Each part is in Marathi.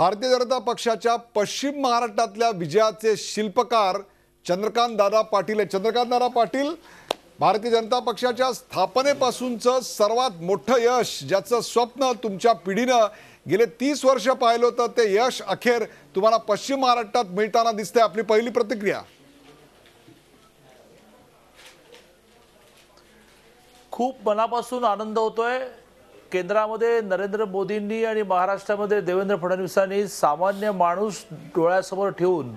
भारतीय जनता पक्षाच्या पश्चिम महाराष्ट्रातल्या विजयाचे शिल्पकार चंद्रकांत दादा पाटील आहे चंद्रकांत दादा पाटील भारतीय जनता पक्षाच्या स्थापनेपासूनचं सर्वात मोठं यश ज्याचं स्वप्न तुमच्या पिढीनं गेले तीस वर्ष पाहिलं होतं ते यश अखेर तुम्हाला पश्चिम महाराष्ट्रात मिळताना दिसतंय आपली पहिली प्रतिक्रिया खूप मनापासून आनंद होतोय केंद्रामध्ये नरेंद्र मोदींनी आणि महाराष्ट्रामध्ये देवेंद्र फडणवीसांनी सामान्य माणूस डोळ्यासमोर ठेवून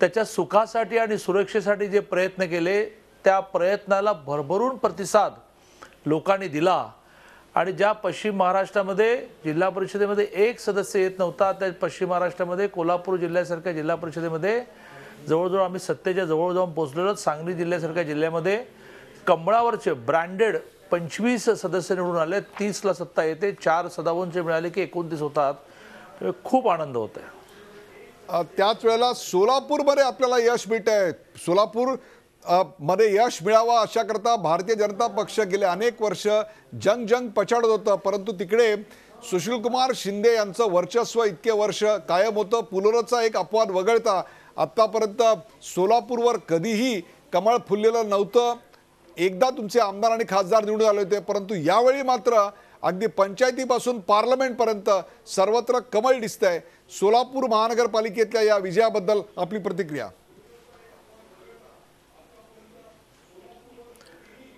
त्याच्या सुखासाठी आणि सुरक्षेसाठी जे प्रयत्न केले त्या प्रयत्नाला भरभरून प्रतिसाद लोकांनी दिला आणि ज्या पश्चिम महाराष्ट्रामध्ये जिल्हा परिषदेमध्ये एक सदस्य येत नव्हता त्या पश्चिम महाराष्ट्रामध्ये कोल्हापूर जिल्ह्यासारख्या जिल्हा परिषदेमध्ये जवळजवळ आम्ही सत्तेच्या जवळ जाऊन पोचलेलो सांगली जिल्ह्यासारख्या जिल्ह्यामध्ये कमळावरचे ब्रँडेड पंचवीस सदस्य निवडून आले तीसला सत्ता येते चार सदावंचे मिळाले की एकोणतीस होतात खूप आनंद होत आहे त्याच वेळेला सोलापूरमध्ये आपल्याला यश मिळत आहे सोलापूर मध्ये यश मिळावा अशाकरता भारतीय जनता पक्ष गेले अनेक वर्ष जंग जंग पछाडत होतं परंतु तिकडे सुशीलकुमार शिंदे यांचं वर्चस्व इतके वर्ष कायम होतं पुलोरचा एक अपवाद वगळता आत्तापर्यंत सोलापूरवर कधीही कमळ फुललेलं नव्हतं एकदा तुमचे आमदार आणि खासदार निवडून आले होते परंतु यावेळी मात्र अगदी पंचायतीपासून पार्लमेंटपर्यंत सर्वत्र कमळ आहे सोलापूर महानगरपालिकेतल्या या विजयाबद्दल आपली प्रतिक्रिया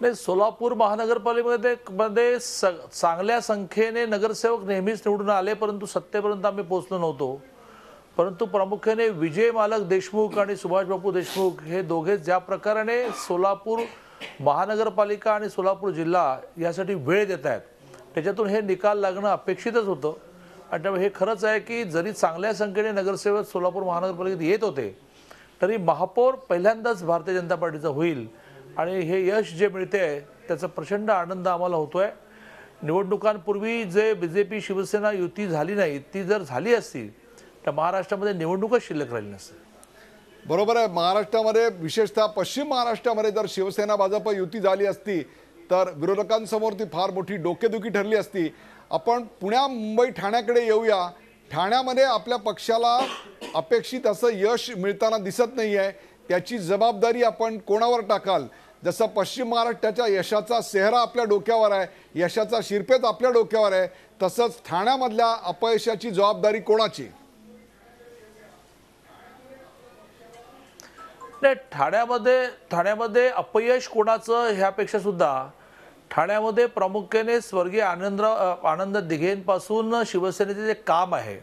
नाही सोलापूर महानगरपालिकेमध्ये मध्ये चांगल्या संख्येने नगरसेवक नेहमीच निवडून आले परंतु सत्तेपर्यंत आम्ही पोचलो नव्हतो परंतु प्रामुख्याने विजय मालक देशमुख आणि सुभाषबापू देशमुख हे दोघे ज्या प्रकाराने सोलापूर महानगरपालिका आणि सोलापूर जिल्हा यासाठी वेळ देत आहेत त्याच्यातून हे निकाल लागणं अपेक्षितच होतं आणि त्यामुळे हे खरंच आहे की जरी चांगल्या संख्येने नगरसेवक सोलापूर महानगरपालिकेत येत होते तरी महापौर पहिल्यांदाच भारतीय जनता पार्टीचं होईल आणि हे यश जे मिळते आहे त्याचा प्रचंड आनंद आम्हाला होतो आहे निवडणुकांपूर्वी जे बी जे पी शिवसेना युती झाली नाही ती जर झाली असती तर महाराष्ट्रामध्ये निवडणूकच शिल्लक राहिली नसते बरोबर आहे महाराष्ट्रामध्ये विशेषतः पश्चिम महाराष्ट्रामध्ये जर शिवसेना भाजप युती झाली असती तर विरोधकांसमोर ती फार मोठी डोकेदुखी ठरली असती आपण पुण्या मुंबई ठाण्याकडे येऊया ठाण्यामध्ये आपल्या पक्षाला अपेक्षित असं यश मिळताना दिसत नाही आहे त्याची जबाबदारी आपण कोणावर टाकाल जसं पश्चिम महाराष्ट्राच्या यशाचा सेहरा आपल्या डोक्यावर आहे यशाचा शिरपेच आपल्या डोक्यावर आहे तसंच ठाण्यामधल्या अपयशाची जबाबदारी कोणाची नाही ठाण्यामध्ये ठाण्यामध्ये अपयश कोणाचं ह्यापेक्षा सुद्धा ठाण्यामध्ये प्रामुख्याने स्वर्गीय आनंदराव आनंद दिघेंपासून शिवसेनेचे जे काम आहे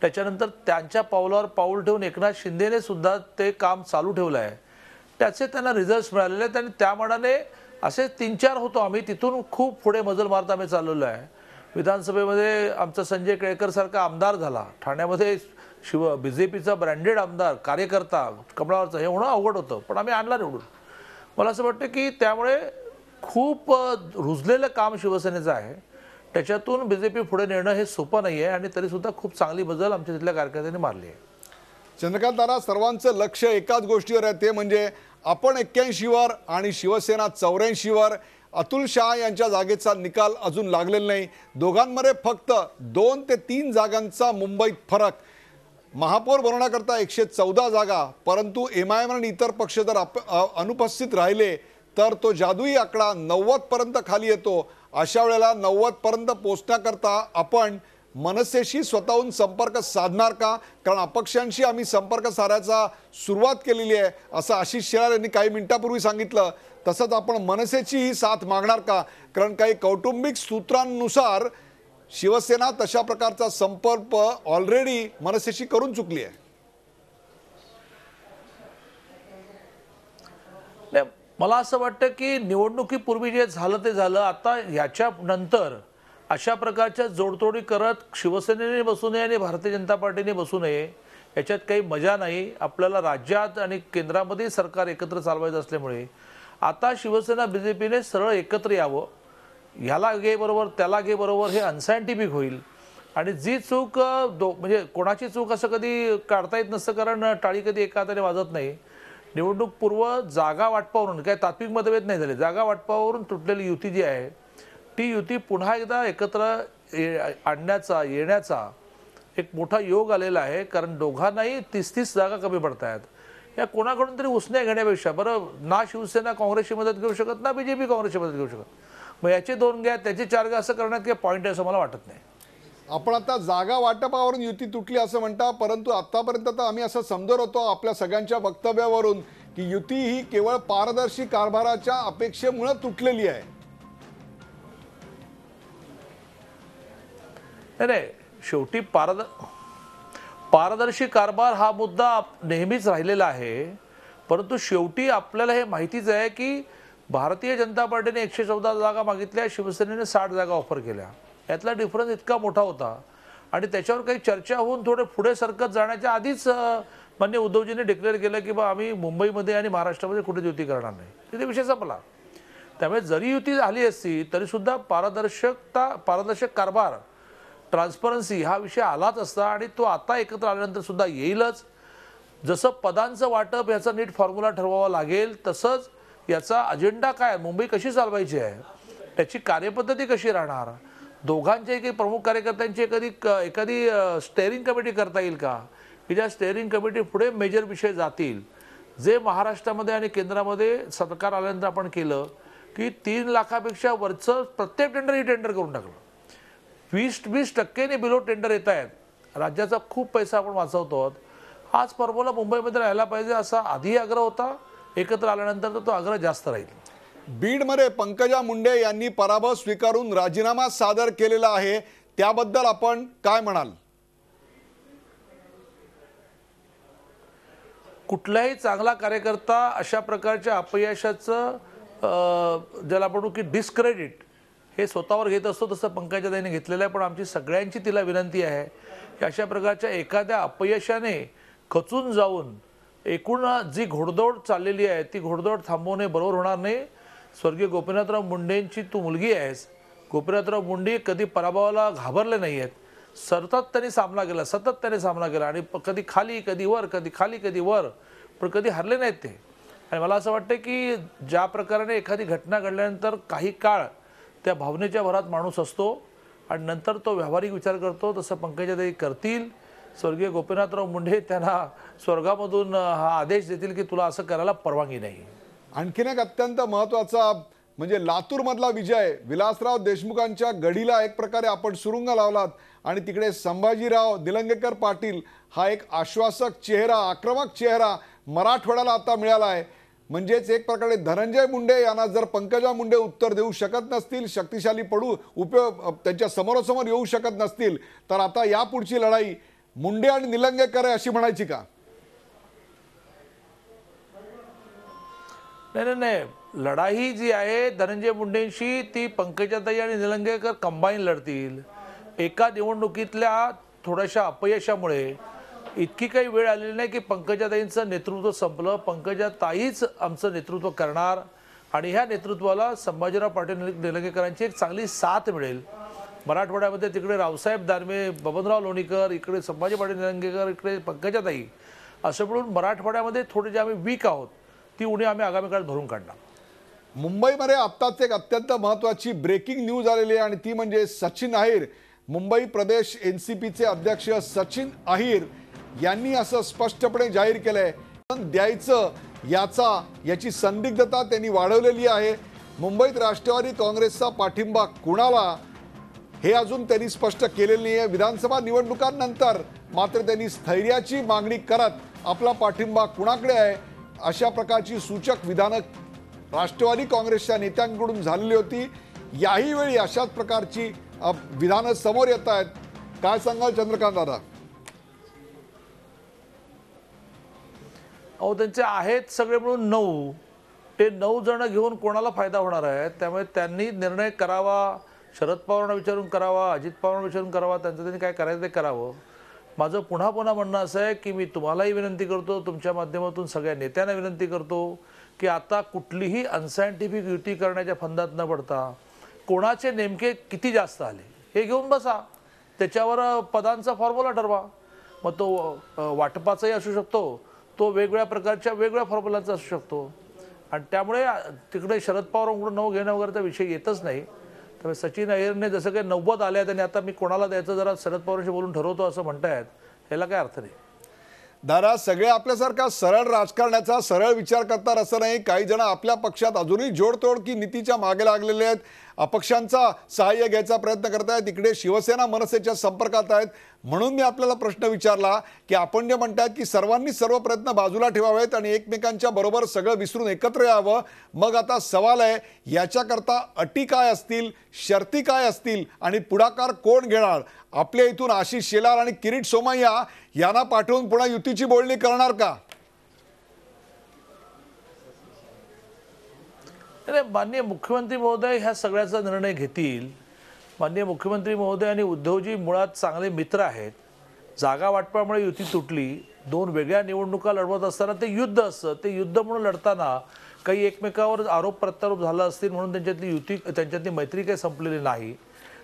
त्याच्यानंतर त्यांच्या पावलावर पाऊल ठेवून एकनाथ शिंदेने सुद्धा ते काम चालू ठेवलं आहे त्याचे त्यांना रिझल्ट मिळालेले आहेत आणि त्या मनाने असे तीन चार होतो आम्ही तिथून खूप पुढे मजल मारता आम्ही चाललेलो आहे विधानसभेमध्ये आमचा संजय केळकर सारखा आमदार झाला ठाण्यामध्ये शिव बी जे पीचा ब्रँडेड आमदार कार्यकर्ता कमळावरचा हे होणं अवघड होतं पण आम्ही आणला निवडून मला असं वाटतं की त्यामुळे खूप रुजलेलं काम शिवसेनेचं आहे त्याच्यातून बी जे पी पुढे नेणं हे सोपं नाही आहे आणि तरीसुद्धा खूप चांगली बदल आमच्या तिथल्या कार्यकर्त्यांनी मारली आहे चंद्रकांत दादा सर्वांचं लक्ष एकाच गोष्टीवर आहे ते म्हणजे आपण एक्क्याऐंशीवर आणि शिवसेना चौऱ्याऐंशीवर अतुल शाह यांच्या जागेचा निकाल अजून लागलेला नाही दोघांमध्ये फक्त दोन ते तीन जागांचा मुंबईत फरक महापौर बनवण्याकरता एकशे चौदा जागा परंतु एम आय एम आणि इतर पक्ष जर आप अनुपस्थित राहिले तर तो जादुई आकडा नव्वदपर्यंत खाली येतो अशा वेळेला नव्वदपर्यंत पोचण्याकरता आपण मनसेशी स्वतःहून संपर्क साधणार का कारण अपक्षांशी आम्ही संपर्क साधायचा सुरुवात केलेली आहे असं आशिष शेलार यांनी काही मिनिटापूर्वी सांगितलं तसंच आपण मनसेचीही साथ मागणार का कारण काही कौटुंबिक सूत्रांनुसार शिवसेना तशा प्रकारचा संपर्क ऑलरेडी मनसेशी करून चुकली आहे मला असं वाटतं की निवडणुकीपूर्वी जे झालं ते झालं आता ह्याच्या नंतर अशा प्रकारच्या जोडतोडी करत शिवसेनेने बसू नये आणि भारतीय जनता पार्टीने बसू नये याच्यात काही मजा नाही आपल्याला राज्यात आणि केंद्रामध्ये सरकार एकत्र चालवायचं असल्यामुळे आता शिवसेना बी सरळ एकत्र यावं ह्याला गे बरोबर त्याला गे बरोबर हे अनसायंटिफिक होईल आणि जी चूक दो म्हणजे कोणाची चूक असं कधी काढता येत नसतं कारण टाळी कधी एका हाताने वाजत नाही निवडणूक पूर्व जागा वाटपावरून काय तात्विक मतभेद नाही झाले जागा वाटपावरून तुटलेली युती जी आहे ती युती पुन्हा एकदा एकत्र आणण्याचा येण्याचा एक मोठा योग आलेला आहे कारण दोघांनाही तीस तीस जागा कमी पडतायत या कोणाकडून तरी उसण्या घेण्यापेक्षा बरं ना शिवसेना काँग्रेसची मदत घेऊ शकत ना बी जे पी काँग्रेसची मदत घेऊ शकत मग याचे दोन घ्या त्याचे चार घ्या असं करण्यात काही पॉईंट आहे असं मला वाटत नाही आपण आता जागा वाटपावरून युती तुटली असं म्हणता परंतु आतापर्यंत तर आम्ही असं समजत होतो आपल्या सगळ्यांच्या वक्तव्यावरून की युती ही केवळ पारदर्शी कारभाराच्या अपेक्षेमुळं तुटलेली आहे नाही शेवटी पारद पारदर्शी कारभार हा मुद्दा नेहमीच राहिलेला आहे परंतु शेवटी आपल्याला हे माहितीच आहे की भारतीय जनता पार्टीने एकशे चौदा जागा मागितल्या शिवसेनेने साठ जागा ऑफर केल्या यातला डिफरन्स इतका मोठा होता आणि त्याच्यावर काही चर्चा होऊन थोडे पुढे सरकत जाण्याच्या आधीच मान्य उद्धवजींनी डिक्लेअर केलं की बा आम्ही मुंबईमध्ये आणि महाराष्ट्रामध्ये कुठेच युती करणार नाही तिथे विषय संपला त्यामुळे जरी युती झाली असती तरीसुद्धा पारदर्शकता पारदर्शक कारभार ट्रान्सपरन्सी हा विषय आलाच असता आणि तो आता एकत्र आल्यानंतर सुद्धा येईलच जसं पदांचं वाटप याचा नीट फॉर्म्युला ठरवावा लागेल तसंच याचा अजेंडा काय मुंबई कशी चालवायची आहे त्याची कार्यपद्धती कशी राहणार दोघांच्या काही प्रमुख कार्यकर्त्यांची एखादी एखादी स्टेअरिंग कमिटी करता येईल का की ज्या स्टेअरिंग कमिटी पुढे मेजर विषय जातील जे महाराष्ट्रामध्ये आणि केंद्रामध्ये सरकार आल्यानंतर आपण केलं की तीन लाखापेक्षा वरचं प्रत्येक टेंडर ही टेंडर करून टाकलं वीस वीस टक्केने बिलो टेंडर येत आहेत राज्याचा खूप पैसा आपण वाचवतो आज परबोला मुंबईमध्ये राहायला पाहिजे असा आधी आग्रह होता एकत्र आल्यानंतर तो आग्रह जास्त राहील बीडमध्ये पंकजा मुंडे यांनी पराभव स्वीकारून राजीनामा सादर केलेला आहे त्याबद्दल आपण काय म्हणाल कुठलाही चांगला कार्यकर्ता अशा प्रकारच्या अपयशाचं ज्याला आपण की डिस्क्रेडिट हे स्वतःवर घेत असतो तसं पंकजा दाईने घेतलेलं आहे पण आमची सगळ्यांची तिला विनंती आहे की अशा प्रकारच्या एखाद्या अपयशाने खचून जाऊन एकूण जी घोडदौड चाललेली आहे ती घोडदौड थांबवणे बरोबर होणार नाही स्वर्गीय गोपीनाथराव मुंडेंची तू मुलगी आहेस गोपीनाथराव मुंडे कधी पराभवाला घाबरले नाही आहेत सतत त्यांनी सामना केला सतत त्यांनी सामना केला आणि कधी खाली कधी वर कधी खाली कधी वर पण कधी हरले नाहीत ते आणि मला असं वाटतं की ज्या प्रकारे एखादी घटना घडल्यानंतर काही काळ त्या भावनेच्या भरात माणूस असतो आणि नंतर तो व्यावहारिक विचार करतो तसं पंकजादाई करतील स्वर्गीय गोपीनाथराव मुंडे त्यांना स्वर्गामधून हा आदेश देतील की तुला असं करायला परवानगी नाही आणखीन एक अत्यंत महत्वाचा म्हणजे लातूरमधला विजय विलासराव देशमुखांच्या गडीला एक प्रकारे आपण सुरुंग लावलात आणि तिकडे संभाजीराव दिलंगेकर पाटील हा एक आश्वासक चेहरा आक्रमक चेहरा मराठवाड्याला आता मिळाला आहे म्हणजेच एक प्रकारे धनंजय मुंडे यांना जर पंकजा मुंडे उत्तर देऊ शकत नसतील शक्तिशाली पडू उपयोग त्यांच्या समोरासमोर येऊ शकत नसतील तर आता यापुढची लढाई मुंडे आणि निलंगेकर अशी म्हणायची का नाही नाही नाही लढाई जी आहे धनंजय मुंडेंशी ती पंकजाताई आणि निलंगेकर कंबाईन लढतील एका निवडणुकीतल्या थोड्याशा अपयशामुळे इतकी काही वेळ आलेली नाही की पंकजाताईंचं नेतृत्व संपलं पंकजाताईच आमचं नेतृत्व करणार आणि ह्या नेतृत्वाला संभाजीराव पाटील निलंगेकरांची एक चांगली साथ मिळेल मराठवाड्यामध्ये तिकडे रावसाहेब दानवे बबनराव लोणीकर इकडे संभाजी पाटील निरंगेकर इकडे ताई असं म्हणून मराठवाड्यामध्ये थोडे जे आम्ही वीक आहोत ती उणी आम्ही आगामी काळात भरून काढणार मुंबईमध्ये आत्ताच एक अत्यंत महत्त्वाची ब्रेकिंग न्यूज आलेली आहे आणि ती म्हणजे सचिन अहिर मुंबई प्रदेश एन सी पीचे अध्यक्ष सचिन अहिर यांनी असं स्पष्टपणे जाहीर केलं आहे पण द्यायचं याचा याची संदिग्धता त्यांनी वाढवलेली आहे मुंबईत राष्ट्रवादी काँग्रेसचा पाठिंबा कुणाला हे अजून त्यांनी स्पष्ट केलेलं नाही आहे विधानसभा निवडणुकांनंतर मात्र त्यांनी स्थैर्याची मागणी करत आपला पाठिंबा कुणाकडे आहे अशा प्रकारची सूचक विधानं राष्ट्रवादी काँग्रेसच्या नेत्यांकडून झालेली होती याही वेळी अशाच प्रकारची विधानं समोर येत आहेत काय सांगाल चंद्रकांत दादा अहो त्यांचे आहेत सगळे मिळून नऊ ते नऊ जण घेऊन कोणाला फायदा होणार आहे त्यामुळे त्यांनी निर्णय करावा शरद पवारांना विचारून करावा अजित पवारांना विचारून करावा त्यांचं त्यांनी काय करायचं ते करावं माझं पुन्हा पुन्हा म्हणणं असं आहे की मी तुम्हालाही विनंती करतो तुमच्या माध्यमातून सगळ्या नेत्यांना विनंती करतो की आता कुठलीही अनसायंटिफिक युती करण्याच्या फंदात न पडता कोणाचे नेमके किती जास्त आले हे घेऊन बसा त्याच्यावर पदांचा फॉर्म्युला ठरवा मग तो वाटपाचाही असू शकतो तो वेगवेगळ्या प्रकारच्या वेगवेगळ्या फॉर्म्युलाचा असू शकतो आणि त्यामुळे तिकडे शरद पवारांकडून न घेणं वगैरे विषय येतच नाही त्यामुळे सचिन अहिरने जसं काही नव्वद आले आहेत आणि आता मी कोणाला द्यायचं जरा शरद पवारांशी बोलून ठरवतो असं म्हणतायत ह्याला काय अर्थ नाही दादा सगळे आपल्यासारखा सरळ राजकारणाचा सरळ विचार करतात असं नाही काही जण आपल्या पक्षात अजूनही जोडतोड की नीतीच्या मागे लागलेले आहेत अपक्षांचा सहाय्य घ्यायचा प्रयत्न करतायत तिकडे शिवसेना मनसेच्या संपर्कात आहेत म्हणून मी आपल्याला प्रश्न विचारला की आपण जे म्हणतात की सर्वांनी सर्व प्रयत्न बाजूला ठेवावेत आणि एकमेकांच्या बरोबर सगळं विसरून एकत्र यावं मग आता सवाल आहे याच्याकरता अटी काय असतील शर्ती काय असतील आणि पुढाकार कोण घेणार आपल्या इथून आशिष शेलार आणि किरीट सोमय्या यांना पाठवून पुन्हा युतीची बोलणी करणार का नाही मान्य मुख्यमंत्री महोदय ह्या सगळ्याचा निर्णय घेतील माननीय मुख्यमंत्री महोदय आणि उद्धवजी मुळात चांगले मित्र आहेत जागा वाटपामुळे युती तुटली दोन वेगळ्या निवडणुका लढवत असताना ते युद्ध असतं ते युद्ध म्हणून लढताना काही एकमेकावर आरोप प्रत्यारोप झाला असतील म्हणून त्यांच्यातली युती त्यांच्यातली मैत्री काही संपलेली नाही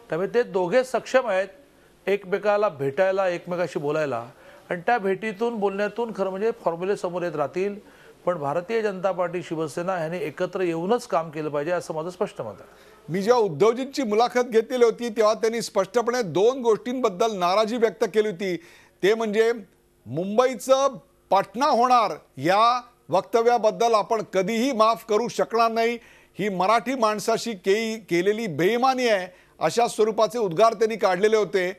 त्यामुळे ते दोघे सक्षम आहेत एकमेकाला भेटायला एकमेकाशी बोलायला आणि त्या भेटीतून बोलण्यातून खरं म्हणजे फॉर्म्युले समोर येत राहतील पण भारतीय जनता पार्टी शिवसेना ह्याने एकत्र येऊनच काम केलं पाहिजे असं माझं स्पष्ट मत आहे मी जेव्हा उद्धवजींची मुलाखत घेतलेली होती तेव्हा त्यांनी स्पष्टपणे दोन गोष्टींबद्दल नाराजी व्यक्त केली होती ते म्हणजे मुंबईचं पाटणा होणार या वक्तव्याबद्दल आपण कधीही माफ करू शकणार नाही ही मराठी माणसाशी केई केलेली बेईमानी आहे अशा स्वरूपाचे उद्गार त्यांनी काढलेले होते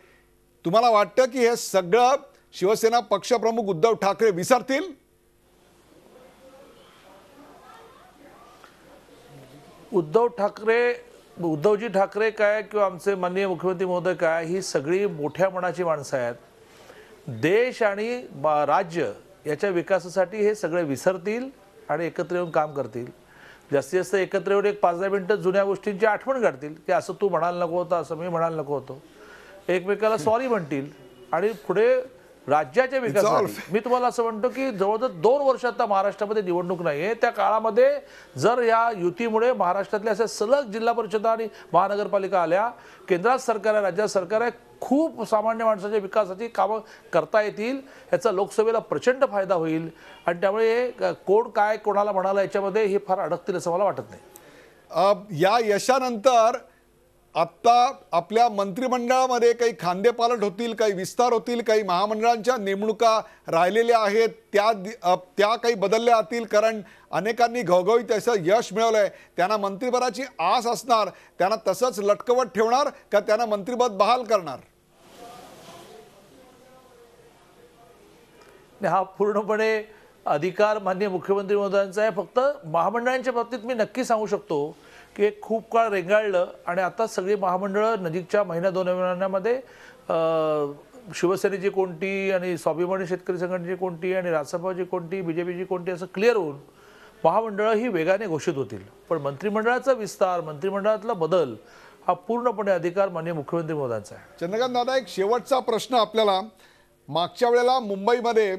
तुम्हाला वाटतं की हे सगळं शिवसेना पक्षप्रमुख उद्धव ठाकरे विसरतील उद्धव ठाकरे उद्धवजी ठाकरे काय किंवा आमचे माननीय मुख्यमंत्री महोदय काय ही सगळी मोठ्या मनाची माणसं आहेत देश आणि राज्य याच्या विकासासाठी हे सगळे विसरतील आणि एकत्र येऊन काम करतील जास्तीत जास्त एकत्र येऊन एक पाच दहा मिनटं जुन्या गोष्टींची आठवण काढतील की असं तू म्हणायला नको होतं असं मी म्हणायला नको होतो एकमेकाला सॉरी म्हणतील आणि पुढे राज्याच्या विकासासाठी मी तुम्हाला असं म्हणतो की जवळजवळ दोन वर्ष आता महाराष्ट्रामध्ये निवडणूक नाही आहे त्या काळामध्ये जर या युतीमुळे महाराष्ट्रातल्या अशा सलग जिल्हा परिषद आणि महानगरपालिका आल्या केंद्रात सरकार आहे राज्यात सरकार आहे खूप सामान्य माणसाच्या विकासाची कामं करता येतील याचा लोकसभेला प्रचंड फायदा होईल आणि त्यामुळे कोण काय कोणाला म्हणाला याच्यामध्ये हे फार अडकतील असं मला वाटत नाही या यशानंतर आत्ता आपल्या मंत्रिमंडळामध्ये काही खांदेपालट होतील काही विस्तार होतील काही महामंडळांच्या नेमणुका राहिलेल्या आहेत त्या त्या काही बदलल्या जातील कारण अनेकांनी घवघवीत त्याचं यश मिळवलं आहे त्यांना मंत्रिपदाची आस असणार त्यांना तसंच लटकवत ठेवणार का त्यांना मंत्रिपद बहाल करणार हा पूर्णपणे अधिकार मान्य मुख्यमंत्री महोदयांचा आहे फक्त महामंडळांच्या बाबतीत मी नक्की सांगू शकतो की खूप काळ रेंगाळलं आणि आता सगळी महामंडळं नजीकच्या महिन्या दोन महिन्यांमध्ये शिवसेनेची कोणती आणि स्वाभिमानी शेतकरी संघटनेची कोणती आणि राजसभाची कोणती बी जे पीची कोणती असं क्लिअर होऊन महामंडळं ही वेगाने घोषित होतील पण मंत्रिमंडळाचा विस्तार मंत्रिमंडळातला बदल हा पूर्णपणे अधिकार माननीय मुख्यमंत्री मोदांचा आहे चंद्रकांत दादा एक शेवटचा प्रश्न आपल्याला मागच्या वेळेला मुंबईमध्ये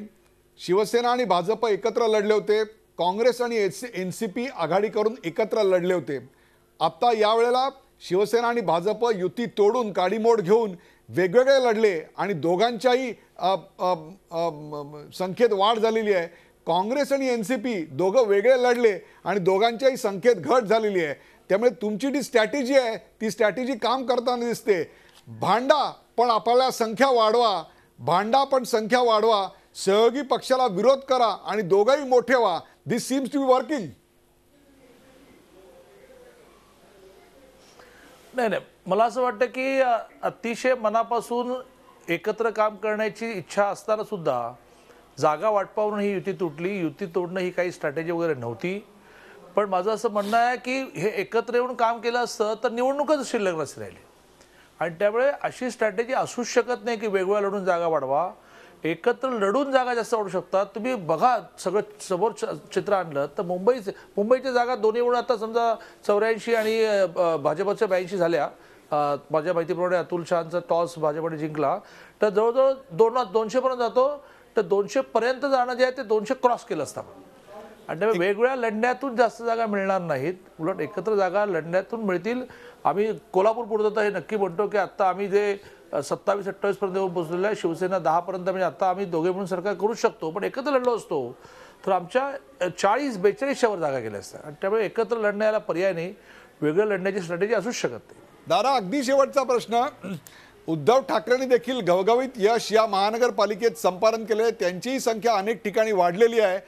शिवसेना आणि भाजप एकत्र लढले होते काँग्रेस आणि एन सी पी आघाडी करून एकत्र लढले होते आत्ता यावेळेला शिवसेना आणि भाजप युती तोडून काडीमोड घेऊन वेगवेगळे लढले आणि दोघांच्याही संख्येत वाढ झालेली आहे काँग्रेस आणि एन सी पी दोघं वेगळे लढले आणि दोघांच्याही संख्येत घट झालेली आहे त्यामुळे तुमची जी स्ट्रॅटेजी आहे ती स्ट्रॅटेजी काम करताना दिसते भांडा पण आपल्याला संख्या वाढवा भांडा पण संख्या वाढवा सहयोगी पक्षाला विरोध करा आणि दोघंही मोठे व्हा this seems to be working नाही नाही मला असं वाटतं की अतिशय मनापासून एकत्र काम करण्याची इच्छा असताना सुद्धा जागा वाटपावरून ही युती तुटली युती तोडणं ही काही स्ट्रॅटेजी वगैरे नव्हती पण माझं असं म्हणणं आहे की हे एकत्र येऊन काम केलं असतं तर निवडणूकच शिल्लक नसली राहिली आणि त्यामुळे अशी स्ट्रॅटेजी असूच शकत नाही की वेगवेगळ्या लढून जागा वाढवा एकत्र लढून जागा जास्त वाढू शकतात तुम्ही बघा सगळं समोर चित्र आणलं तर मुंबई मुंबईच्या जागा दोन्ही म्हणून आता समजा चौऱ्याऐंशी आणि भाजपच्या ब्याऐंशी झाल्या माझ्या माहितीप्रमाणे अतुल शहाचा टॉस भाजपने जिंकला तर जवळजवळ दोन दोनशेपर्यंत जातो तर दोनशेपर्यंत जाणं जे आहे ते दोनशे क्रॉस केलं असतं आणि त्यामुळे वेगवेगळ्या लढण्यातून जास्त जागा मिळणार नाहीत उलट एकत्र जागा लढण्यातून मिळतील आम्ही कोल्हापूर पुरतं हे नक्की म्हणतो की आत्ता आम्ही जे सत्तावीस अठ्ठावीसपर्यंत येऊन पोहोचलेला आहे शिवसेना दहापर्यंत म्हणजे आता आम्ही दोघे म्हणून सरकार करू शकतो पण एकत्र लढलो असतो तर आमच्या चाळीस बेचाळीसच्यावर जागा गेल्या असतात आणि त्यामुळे एकत्र लढण्याला पर्याय नाही वेगळं लढण्याची स्ट्रॅटेजी असूच शकत नाही दादा अगदी शेवटचा प्रश्न उद्धव ठाकरेंनी देखील घवघवीत यश या महानगरपालिकेत संपादन केले त्यांचीही संख्या अनेक ठिकाणी वाढलेली आहे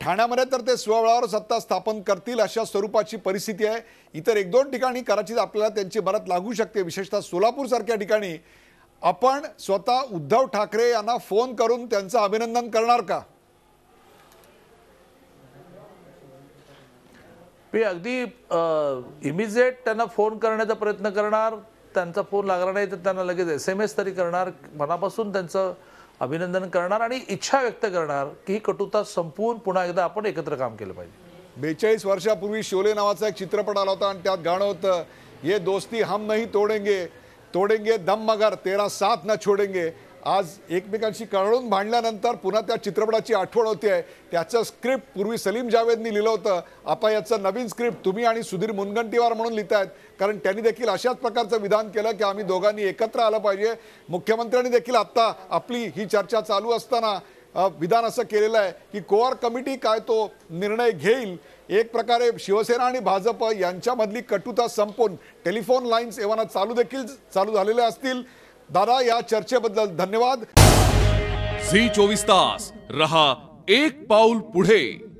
ठाण्यामध्ये तर ते स्वबळावर सत्ता स्थापन करतील अशा स्वरूपाची परिस्थिती आहे इतर एक दोन ठिकाणी कदाचित आपल्याला त्यांची भरत लागू शकते विशेषतः सोलापूरसारख्या ठिकाणी आपण स्वतः उद्धव ठाकरे यांना फोन करून त्यांचं अभिनंदन करणार का मी अगदी इमिजिएट त्यांना फोन करण्याचा प्रयत्न करणार त्यांचा फोन लागला नाही तर त्यांना लगेच एस एम एस तरी करणार मनापासून त्यांचं अभिनंदन करणार आणि इच्छा व्यक्त करणार की ही कटुता संपवून पुन्हा एकदा आपण एकत्र काम केलं पाहिजे बेचाळीस वर्षापूर्वी शोले नावाचा एक चित्रपट आला होता आणि त्यात गाणं होतं ये दोस्ती हम नाही तोडेंगे तोडेंगे दम मगर तेरा साथ न छोडेंगे आज एकमेकांशी कळून भांडल्यानंतर पुन्हा त्या चित्रपटाची आठवण होती आहे त्याचं स्क्रिप्ट पूर्वी सलीम जावेदनी लिहिलं होतं आता याचं नवीन स्क्रिप्ट तुम्ही आणि सुधीर मुनगंटीवार म्हणून लिहित आहेत कारण त्यांनी देखील अशाच प्रकारचं विधान केलं की आम्ही दोघांनी एकत्र आलं पाहिजे मुख्यमंत्र्यांनी देखील आत्ता आपली ही चर्चा चालू असताना विधान असं केलेलं आहे की कोअर कमिटी काय तो निर्णय घेईल एक प्रकारे शिवसेना आणि भाजप यांच्यामधली कटुता संपून टेलिफोन लाईन्स एव्हाना चालू देखील चालू झालेल्या असतील दादा या चर्चेबद्दल धन्यवाद झी चोवीस तास रहा एक पाऊल पुढे